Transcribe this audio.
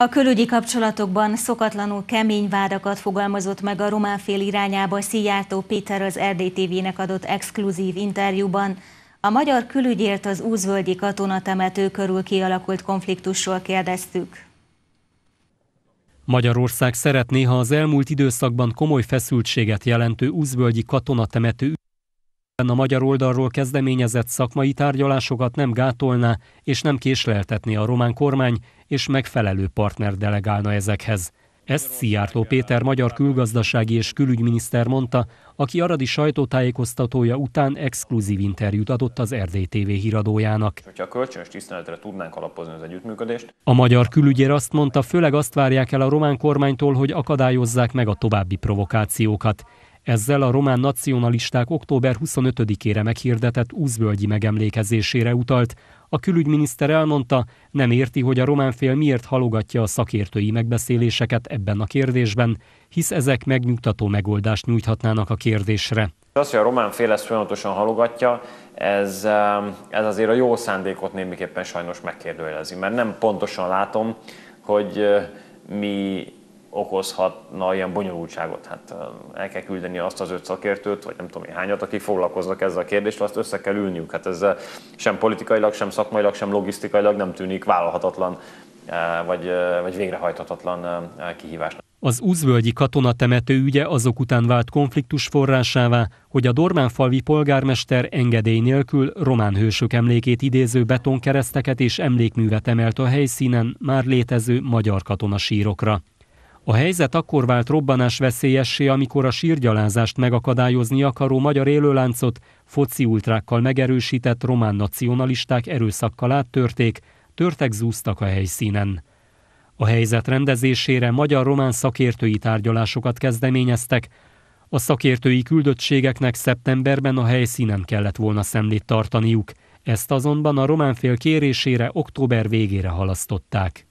A külügyi kapcsolatokban szokatlanul kemény vádakat fogalmazott meg a román fél irányába Szijjártó Péter az RDTV-nek adott exkluzív interjúban. A magyar külügyért az úzvölgyi katonatemető körül kialakult konfliktusról kérdeztük. Magyarország szeretné, ha az elmúlt időszakban komoly feszültséget jelentő úzvölgyi katonatemető a magyar oldalról kezdeményezett szakmai tárgyalásokat nem gátolná és nem késleltetné a román kormány, és megfelelő partner delegálna ezekhez. Ezt Szijjártó Péter magyar külgazdasági és külügyminiszter mondta, aki aradi sajtótájékoztatója után exkluzív interjút adott az Erdély TV híradójának. Hogyha a kölcsönös tiszteletre tudnánk alapozni az együttműködést. A magyar külügyér azt mondta, főleg azt várják el a román kormánytól, hogy akadályozzák meg a további provokációkat. Ezzel a román nacionalisták október 25-ére meghirdetett úzvölgyi megemlékezésére utalt. A külügyminiszter elmondta, nem érti, hogy a román fél miért halogatja a szakértői megbeszéléseket ebben a kérdésben, hisz ezek megnyugtató megoldást nyújthatnának a kérdésre. Az, hogy a román fél ezt folyamatosan halogatja, ez, ez azért a jó szándékot némiképpen sajnos megkérdőjelezi, mert nem pontosan látom, hogy mi okozhatna ilyen bonyolultságot? Hát el kell küldeni azt az öt szakértőt, vagy nem tudom én hányat, akik foglalkoznak ezzel a kérdéssel, azt össze kell ülniük. Hát ezzel sem politikailag, sem szakmailag, sem logisztikailag nem tűnik vállalhatatlan vagy, vagy végrehajthatatlan kihívásnak. Az úzvölgyi katonatemető ügye azok után vált konfliktus forrásává, hogy a Dormánfalvi polgármester engedély nélkül román hősök emlékét idéző betonkereszteket és emlékművet emelt a helyszínen már létező magyar katonasírokra. A helyzet akkor vált robbanás veszélyessé, amikor a sírgyalázást megakadályozni akaró magyar élőláncot foci ultrákkal megerősített román nacionalisták erőszakkal áttörték, törtek zúztak a helyszínen. A helyzet rendezésére magyar-román szakértői tárgyalásokat kezdeményeztek, a szakértői küldöttségeknek szeptemberben a helyszínen kellett volna szemlét tartaniuk, ezt azonban a román fél kérésére október végére halasztották.